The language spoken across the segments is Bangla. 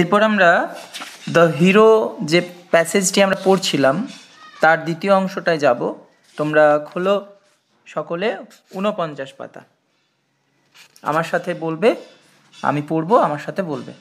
এরপর আমরা দ্য হিরো যে প্যাসেজটি আমরা পড়ছিলাম তার দ্বিতীয় অংশটায় যাব তোমরা খোলো সকলে ঊনপঞ্চাশ পাতা আমার সাথে বলবে আমি পড়বো আমার সাথে বলবে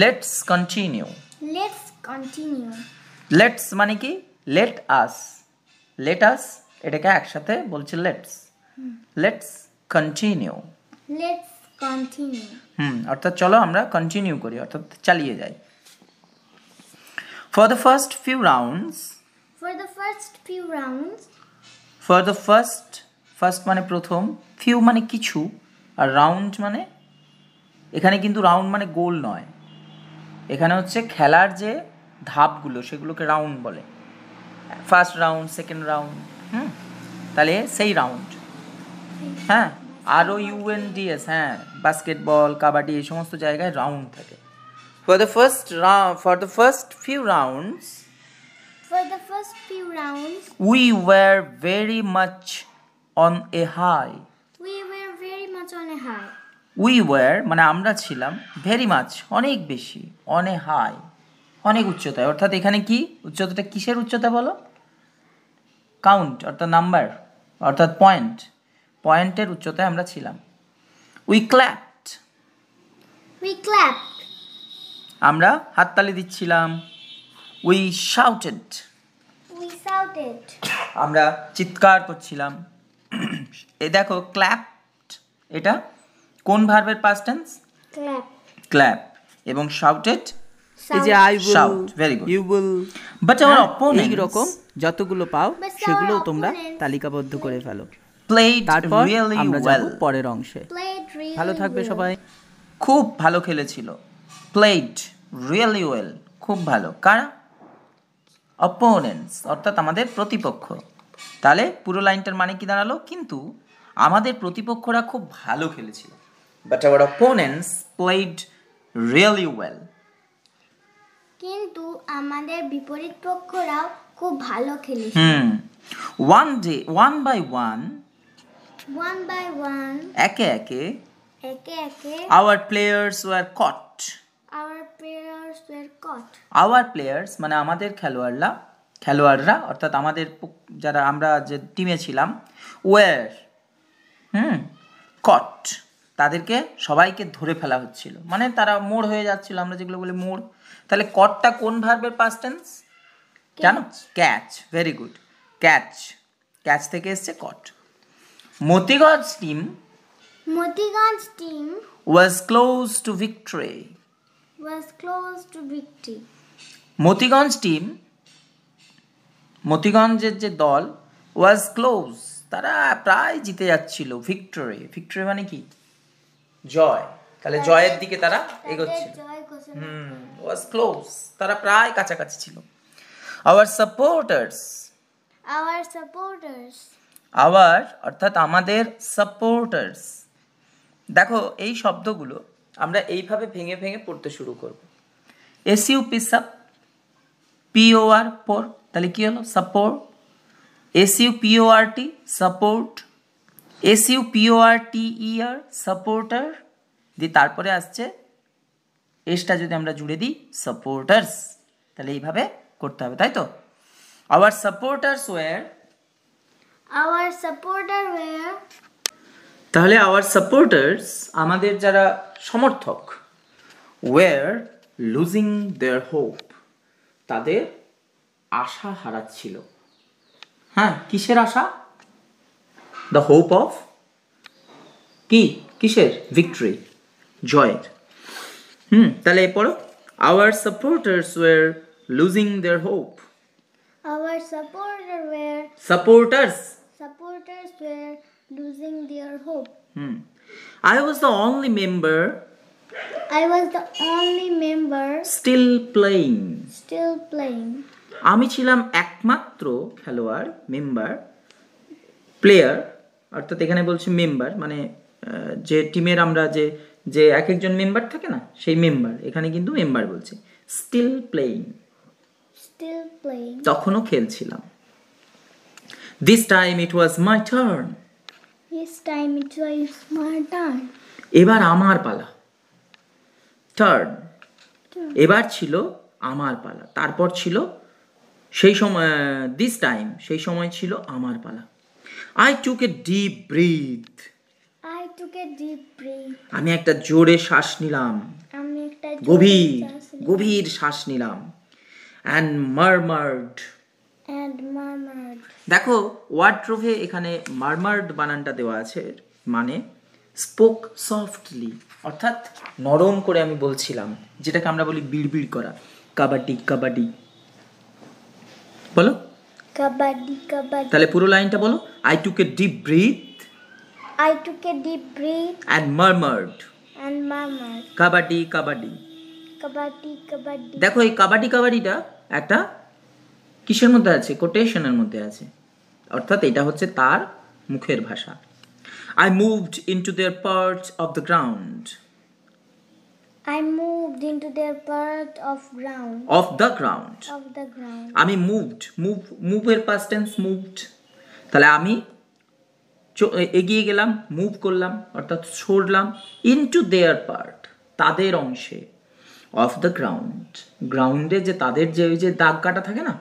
let's continue let's continue let's মানে কি লেট আস লেট আস এটাকে একসাথে বলছে let's let's continue let's continue হুম অর্থাৎ চলো আমরা কন্টিনিউ করি অর্থাৎ চালিয়ে যাই for the first few rounds for the first few rounds for the first first মানে প্রথম ফিউ মানে কিছু আর রাউন্ড মানে এখানে কিন্তু রাউন্ড মানে গোল নয় এখানে হচ্ছে খেলার যে ধাপগুলো সেগুলোকে রাউন্ড বলে ফার্স্ট রাউন্ড সেকেন্ড রাউন্ড হুম তাহলে সেই রাউন্ড হ্যাঁ আরও ইউএনডিএস হ্যাঁ বাস্কেটবল কাবাডি এই সমস্ত জায়গায় রাউন্ড থাকে for the first for the first few rounds for the first few rounds we were very much on a high we were মানে আমরা ছিলাম ভেরি মাচ অনেক বেশি অনে হাই অনেক উচ্চতায় অর্থাৎ এখানে কি উচ্চতাটা কিসের উচ্চতা বলো কাউন্ট অর্থাৎ নাম্বার অর্থাৎ পয়েন্ট পয়েন্টের উচ্চতায় আমরা ছিলাম উই ক্ল্যাপড উই ক্ল্যাপড আমরা হাততালি দিচ্ছিলাম উই শাউটেড উই শাউটেড আমরা চিৎকার করছিলাম এ দেখো ক্ল্যাপড এটা কোন ভার্বের পাস্ট টেন্স ক্ল্যাপ ক্ল্যাপ এবং শাউটেড এই যে I will shout very good you will but our opponent এই রকম যতগুলো পাও সেগুলো তোমরা তালিকাবদ্ধ করে ফেলো প্লেড রিয়েলি ওয়েল পরের অংশে ভালো থাকবে সবাই খুব ভালো খেলেছিল প্লেড রিয়েলি ওয়েল খুব ভালো কারা অপোনেন্টস অর্থাৎ আমাদের প্রতিপক্ষ তাহলে পুরো লাইনটার মানে কি দাঁড়ালো কিন্তু আমাদের প্রতিপক্ষরা খুব ভালো খেলেছিল but our opponents played really well কিন্তু আমাদের বিপরীত পক্ষরাও খুব ভালো হুম one day one by one One by one. একে একে. একে একে. Our players were caught. Our players were caught. Our players মানে আমাদের খেলোয়াড়রা খেলোয়াড়রা অর্থাৎ আমাদের যারা আমরা যে টিমে ছিলাম ওয়ার হুম কট তাদেরকে সবাইকে ধরে ফেলা হচ্ছিল মানে তারা মোড় হয়ে যাচ্ছিল আমরা যেগুলো বলি মোড় তাহলে কটটা কোন ভার্বের পাস্ট টেন্স জানো catch very good catch catch থেকে এসছে কট Motigan's team Motigan's team was close to victory. Was close to victory. Motigan's team মতিগঞ্জের যে দল ওয়াজ ক্লোজ তারা প্রায় জিতে যাচ্ছিল ভিক্টরি ভিক্টরি মানে কি জয় তাহলে জয়ের দিকে তারা এগোচ্ছিল হুম ওয়াজ ক্লোজ তারা প্রায় কাছাকাছি ছিল our supporters our supporters our অর্থাৎ আমাদের সাপোর্টার্স দেখো এই শব্দগুলো আমরা এইভাবে ভেঙে ভেঙে পড়তে শুরু করব এসইউপি সাপ পিওআর পর তাহলে কী হলো support S U P O R T support S U P O R T E R supporter দিয়ে তারপরে আসছে এসটা যদি আমরা জুড়ে দিই সাপোর্টার্স তাহলে এইভাবে করতে হবে তাই তো our supporters were our supporter were তাহলে আওয়ার সাপোর্টার্স আমাদের যারা সমর্থক ওয়্যার লুজিং দেয়ার হোপ তাদের আশা হারাচ্ছিল হ্যাঁ কিসের আশা দ্য হোপ অফ কি কিসের ভিক্টরি জয়ের হুম তাহলে পড়ো our supporters were losing their hope our supporter were supporters were losing their hope. Hmm. I was the only member. I was the only member. Still playing. Still playing. আমি ছিলাম একমাত্র খেলোয়াড় মেম্বার প্লেয়ার অর্থাৎ এখানে বলছি মেম্বার মানে যে টিমের আমরা যে যে এক একজন মেম্বার থাকে না সেই মেম্বার এখানে কিন্তু মেম্বার বলছে স্টিল প্লেয়িং স্টিল প্লেয়িং তখনও খেলছিলাম This time it was my turn. This time it was my turn. এবার আমার পালা টার্ন এবার ছিল আমার পালা তারপর ছিল সেই সময় দিস টাইম সেই সময় ছিল আমার পালা I took a deep breath I took a deep breath আমি একটা জোরে শ্বাস নিলাম আমি একটা গভীর গভীর শ্বাস নিলাম অ্যান্ড মারমার্ড দেখো ওয়ার্ড্রোভে এখানে মারমার্ড বানানটা দেওয়া আছে মানে স্পোক সফটলি অর্থাৎ নরম করে আমি বলছিলাম যেটাকে আমরা বলি বিড়বিড় করা কাবাডি কাবাডি বলো কাবাডি কাবাডি তাহলে পুরো লাইনটা বলো I took a deep breath I took a deep breath and murmured and murmured kabaddi kabaddi kabaddi kabaddi দেখো এই কাবাডি কাবাডিটা একটা কিসের মধ্যে আছে কোটেশনের মধ্যে আছে অর্থাৎ এটা হচ্ছে তার মুখের ভাষা I moved into their part of the ground I moved into their part of ground. Of the ground. Of the ground. আমি মুভড মুভ মুভের এর past মুভড তাহলে আমি এগিয়ে গেলাম মুভ করলাম অর্থাৎ সরলাম ইনটু দেয়ার পার্ট তাদের অংশে অফ দ্য গ্রাউন্ড গ্রাউন্ডে যে তাদের যে ওই যে দাগ কাটা থাকে না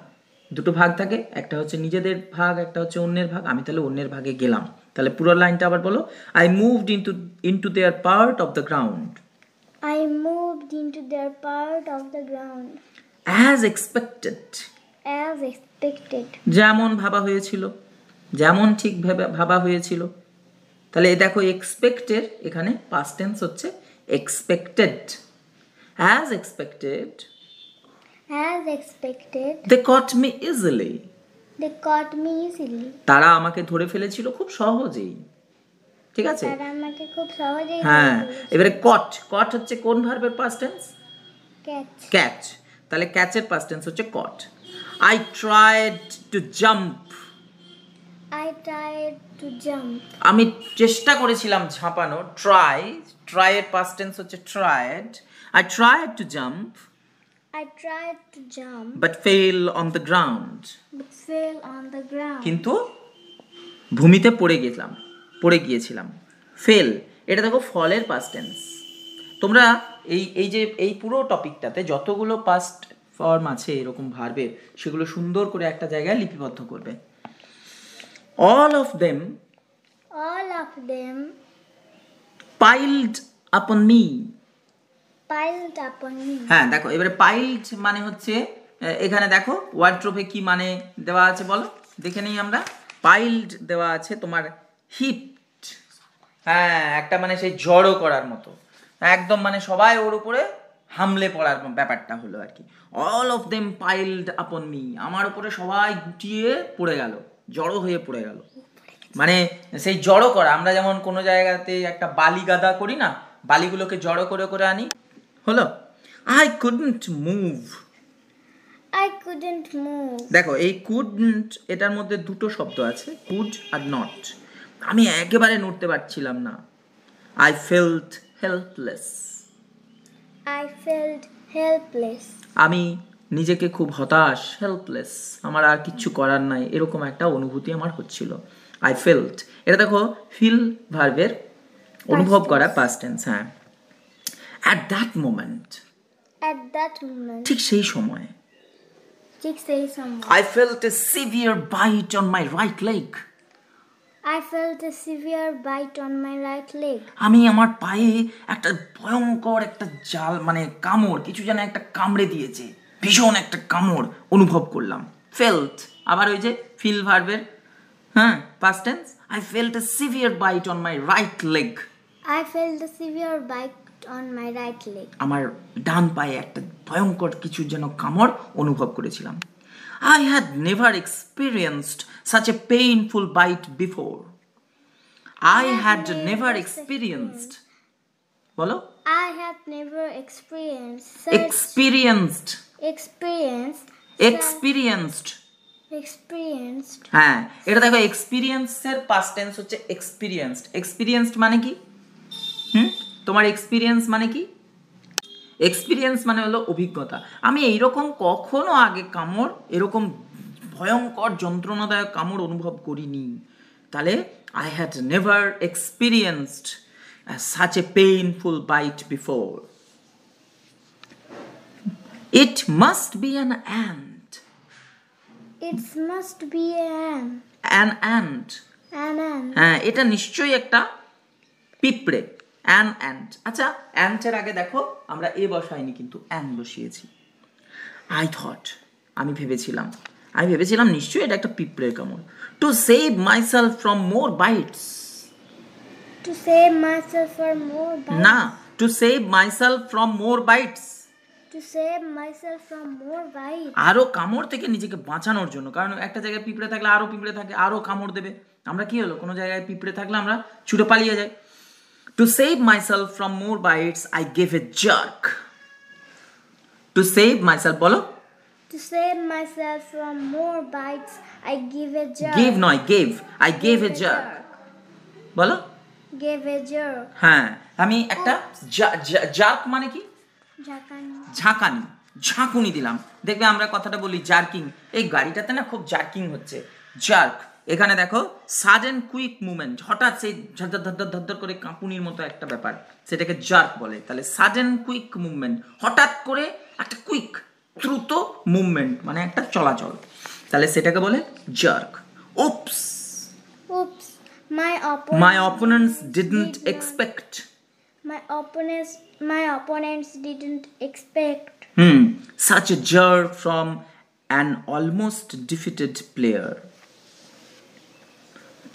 দুটো ভাগ থাকে একটা হচ্ছে নিজেদের ভাগ একটা হচ্ছে অন্যের ভাগ আমি তাহলে অন্যের ভাগে গেলাম তাহলে পুরো লাইনটা আবার বলো I moved into into their part of the ground I moved into their part of the ground as expected as expected যেমন ভাবা হয়েছিল যেমন ঠিক ভাবা হয়েছিল তাহলে দেখো এক্সপেক্টের এখানে পাস্ট টেন্স হচ্ছে expected as expected As expected. They caught me easily. They caught me easily. তারা আমাকে ধরে ফেলেছিল খুব সহজেই ঠিক আছে তারা আমাকে খুব সহজেই হ্যাঁ এবারে কট কট হচ্ছে কোন ভার্বের past tense ক্যাচ ক্যাচ তাহলে ক্যাচের past tense হচ্ছে caught I tried to jump I tried to jump আমি চেষ্টা করেছিলাম ঝাঁপানো ট্রাই ট্রাইয়ের past tense হচ্ছে tried I tried to jump I tried to jump. But fell on the ground. But fell on the ground. কিন্তু ভূমিতে পড়ে গেছিলাম পড়ে গিয়েছিলাম ফেল এটা দেখো ফলের পাস্ট টেন্স তোমরা এই এই যে এই পুরো টপিকটাতে যতগুলো পাস্ট ফর্ম আছে এরকম ভার্বের সেগুলো সুন্দর করে একটা জায়গায় লিপিবদ্ধ করবে all of them all of them piled upon me পাইলড আপন হ্যাঁ দেখো এবারে পাইলড মানে হচ্ছে এখানে দেখো ওয়ার্ড্রোপে কি মানে দেওয়া আছে বলো দেখে নিই আমরা পাইলড দেওয়া আছে তোমার হিপড হ্যাঁ একটা মানে সেই জড়ো করার মতো একদম মানে সবাই ওর উপরে হামলে পড়ার ব্যাপারটা হলো আর কি all of them piled upon me আমার উপরে সবাই গুটিয়ে পড়ে গেল জড়ো হয়ে পড়ে গেল মানে সেই জড়ো করা আমরা যেমন কোনো জায়গাতে একটা বালি গাদা করি না বালিগুলোকে জড়ো করে করে আনি হলো I couldn't move I couldn't move দেখো এই কুডন্ট এটার মধ্যে দুটো শব্দ আছে কুড আর নট আমি একেবারে নড়তে পারছিলাম না I felt helpless I felt helpless আমি নিজেকে খুব হতাশ হেল্পলেস আমার আর কিচ্ছু করার নাই এরকম একটা অনুভূতি আমার হচ্ছিল আই ফেল্ট এটা দেখো ফিল ভার্ভের অনুভব করা পাস্ট টেন্স হ্যাঁ at that moment at that moment ঠিক সেই সময় ঠিক সেই সময় I felt a severe bite on my right leg I felt a severe bite on my right leg. আমি আমার পায়ে একটা ভয়ঙ্কর একটা জাল মানে কামড় কিছু যেন একটা কামড়ে দিয়েছে ভীষণ একটা কামড় অনুভব করলাম ফেল্ট আবার ওই যে ফিল ভার্বের হ্যাঁ past tense I felt a severe bite on my right leg I felt a severe bite আমার ডান পায়ে একটা ভয়ঙ্কর কিছু যেন কামড় অনুভব করেছিলাম I had never experienced such a painful bite before I had never experienced বলো I had never experienced experienced experienced experienced experienced হ্যাঁ এটা দেখো এক্সপিরিয়েন্সের পাস্ট টেন্স হচ্ছে এক্সপিরিয়েন্সড এক্সপিরিয়েন্সড মানে কি হুম তোমার এক্সপিরিয়েন্স মানে কি এক্সপিরিয়েন্স মানে হলো অভিজ্ঞতা আমি এইরকম কখনো আগে কামড় এরকম ভয়ঙ্কর যন্ত্রণাদায়ক কামড় অনুভব করিনি তাহলে I had never experienced such a painful bite before it must be an ant it must be an ant an ant হ্যাঁ এটা নিশ্চয়ই একটা পিঁপড়ে অ্যান অ্যান্ট আচ্ছা অ্যান্টের আগে দেখো আমরা এ বসাইনি কিন্তু অ্যান বসিয়েছি আই থট আমি ভেবেছিলাম আমি ভেবেছিলাম নিশ্চয়ই এটা একটা পিঁপড়ের কামড় to save myself from more bites to save myself from more না to save myself from more bites to save myself from more bites আরো কামড় থেকে নিজেকে বাঁচানোর জন্য কারণ একটা জায়গায় পিঁপড়ে থাকলে আরো পিঁপড়ে থাকে আরো কামড় দেবে আমরা কি হলো কোনো জায়গায় পিঁপড়ে থাকলে আমরা ছুটে পালিয়ে যাই To save myself from more bites, I give a jerk. To save myself, bolo. To save myself from more bites, I give a jerk. Give no, I gave. I gave a jerk. Bolo. gave a jerk. হ্যাঁ, আমি একটা jerk মানে কি? ঝাঁকানি ঝাঁকানি ঝাঁকুনি দিলাম দেখবে আমরা কথাটা বলি জার্কিং এই গাড়িটাতে না খুব জার্কিং হচ্ছে জার্ক এখানে দেখো সাডেন কুইক মুভমেন্ট হঠাৎ সেই ধর ধর করে কাঁপুনির মতো একটা ব্যাপার সেটাকে জার্ক বলে তাহলে সাডেন কুইক মুভমেন্ট হঠাৎ করে একটা কুইক দ্রুত মুভমেন্ট মানে একটা চলাচল তাহলে সেটাকে বলে jerk oops oops my opponents my opponents didn't expect my opponents my opponents didn't expect হুম such a jerk from an almost defeated player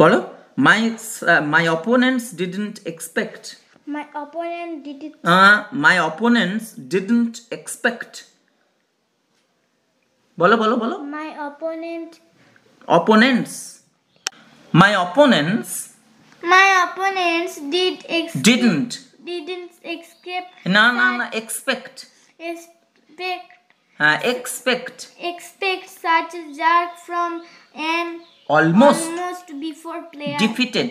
Bolo. My, uh, my opponents didn't expect. My opponent didn't. Uh, my opponents didn't expect. Bolo, bolo, bolo. my opponent opponents my opponents my opponents did expect, didn't didn't expect No, no, no. expect expect uh, expect expect such a jerk from an almost defeated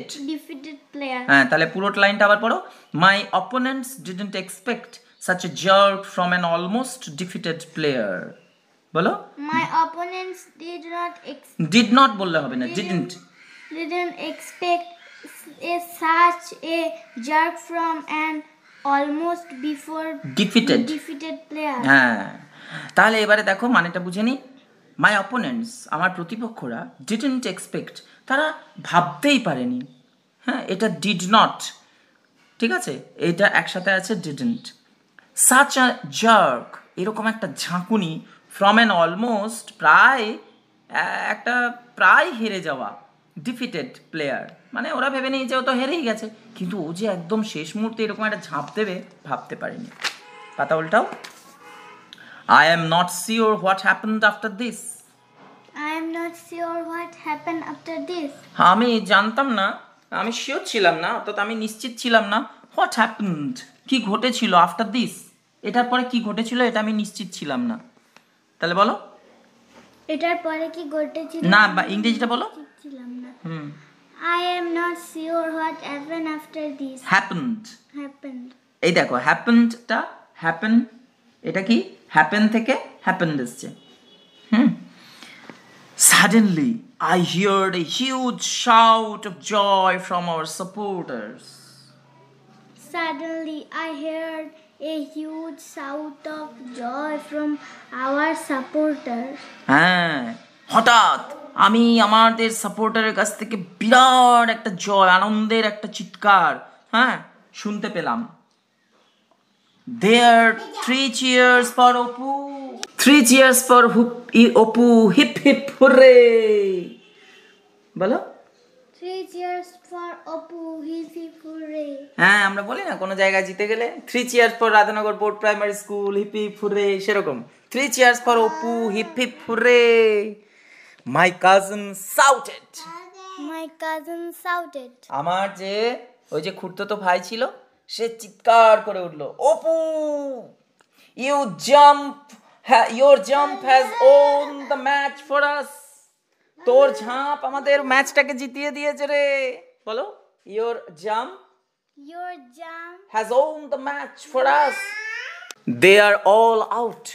হ্যাঁ তাহলে পুরো লাইনটা আবার পড়ো my opponents didn't expect such a jerk from an almost defeated player বলো my opponents did not did not বললে হবে না didn't didn't expect a such a jerk from an almost before defeated defeated player হ্যাঁ তাহলে এবারে দেখো মানেটা বুঝে নিই মাই অপোনেন্টস আমার প্রতিপক্ষরা ডিডেন্ট এক্সপেক্ট তারা ভাবতেই পারেনি হ্যাঁ এটা ডিড নট ঠিক আছে এটা একসাথে আছে ডিডেন্ট সাচ আ জার্ক এরকম একটা ঝাঁকুনি ফ্রম অ্যান অলমোস্ট প্রায় একটা প্রায় হেরে যাওয়া ডিফিটেড প্লেয়ার মানে ওরা ভেবে নিয়েছে ও তো হেরেই গেছে কিন্তু ও যে একদম শেষ মুহূর্তে এরকম একটা ঝাঁপ দেবে ভাবতে পারেনি পাতা উল্টাও I am not sure what happened after this. I am not sure what happened after this. আমি জানতাম না আমি শিওর ছিলাম না অর্থাৎ আমি নিশ্চিত ছিলাম না হোয়াট হ্যাপেন্ড কি ঘটেছিল আফটার দিস এটার পরে কি ঘটেছিল এটা আমি নিশ্চিত ছিলাম না তাহলে বলো এটার পরে কি ঘটেছিল না বা ইংরেজিটা বলো ছিলাম না হুম I am not sure what happen after this happened happened এই দেখো হ্যাপেন্ডটা হ্যাপেন এটা কি হ্যাপেন থেকে হ্যাপেন এসছে হুম suddenly I heard a huge shout of joy from our supporters Suddenly, I heard a huge shout of joy from our supporters. হ্যাঁ হঠাৎ আমি আমাদের সাপোর্টারের কাছ থেকে বিরাট একটা জয় আনন্দের একটা চিৎকার হ্যাঁ শুনতে পেলাম There are three cheers for Oppu. Three cheers for hoop, Oppu. Hip hip hooray. বলো three cheers for Apu hip hip হ্যাঁ আমরা বলি না কোনো জায়গায় জিতে গেলে three cheers for Radhanagar board primary school hip hip hooray সেরকম three cheers for Apu hip hip hooray my cousin shouted my cousin shouted আমার যে ওই যে খুঁড়তো তো ভাই ছিল সে চিৎকার করে উঠল Apu you jump your jump has won the match for us তোর ঝাঁপ আমাদের ম্যাচটাকে জিতিয়ে দিয়েছে রে বলো your jump your jump has won the match for us all out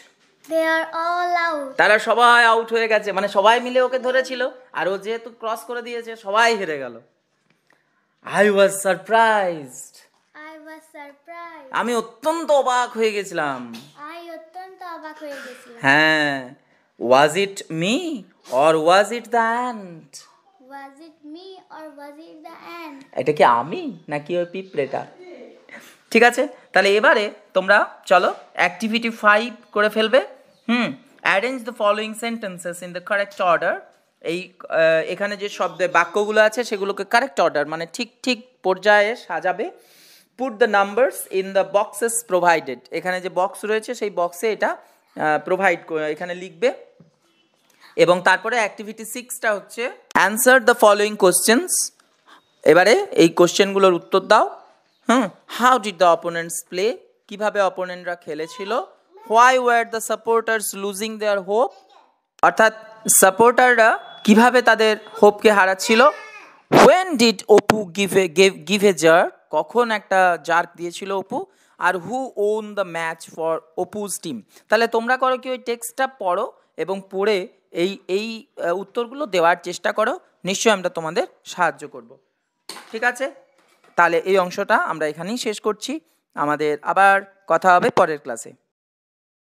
they are all out তারা সবাই আউট হয়ে গেছে মানে সবাই মিলে ওকে ধরেছিল আর ও যেহেতু ক্রস করে দিয়েছে সবাই হেরে গেল আই ওয়াজ সারপ্রাইজড আমি অত্যন্ত অবাক হয়ে গেছিলাম হ্যাঁ was it me or was it the ant এটা কি আমি নাকি ওই পিঁপড়েটা ঠিক আছে তাহলে এবারে তোমরা চলো অ্যাক্টিভিটি ফাইভ করে ফেলবে hmm arrange the following sentences in the correct order এই এখানে যে শব্দের বাক্যগুলো আছে সেগুলোকে কারেক্ট অর্ডার মানে ঠিক ঠিক পর্যায়ে সাজাবে put the numbers in the boxes provided এখানে যে বক্স রয়েছে সেই বক্সে এটা প্রোভাইড এখানে লিখবে এবং তারপরে অ্যাক্টিভিটি সিক্সটা হচ্ছে অ্যান্সার দ্য ফলোয়িং কোশ্চেন্স এবারে এই কোশ্চেনগুলোর উত্তর দাও hmm how did the opponents play কীভাবে অপোনেন্টরা খেলেছিল why were the supporters losing their hope অর্থাৎ সাপোর্টাররা কীভাবে তাদের হোপকে হারাচ্ছিল when did Apu give a give a jerk কখন একটা জার্ক দিয়েছিল অপু আর who won the match for Apu's team তাহলে তোমরা করো কি ওই টেক্সটটা পড়ো এবং পড়ে এই এই উত্তরগুলো দেওয়ার চেষ্টা করো নিশ্চয়ই আমরা তোমাদের সাহায্য করব ঠিক আছে তাহলে এই অংশটা আমরা এখানেই শেষ করছি আমাদের আবার কথা হবে পরের ক্লাসে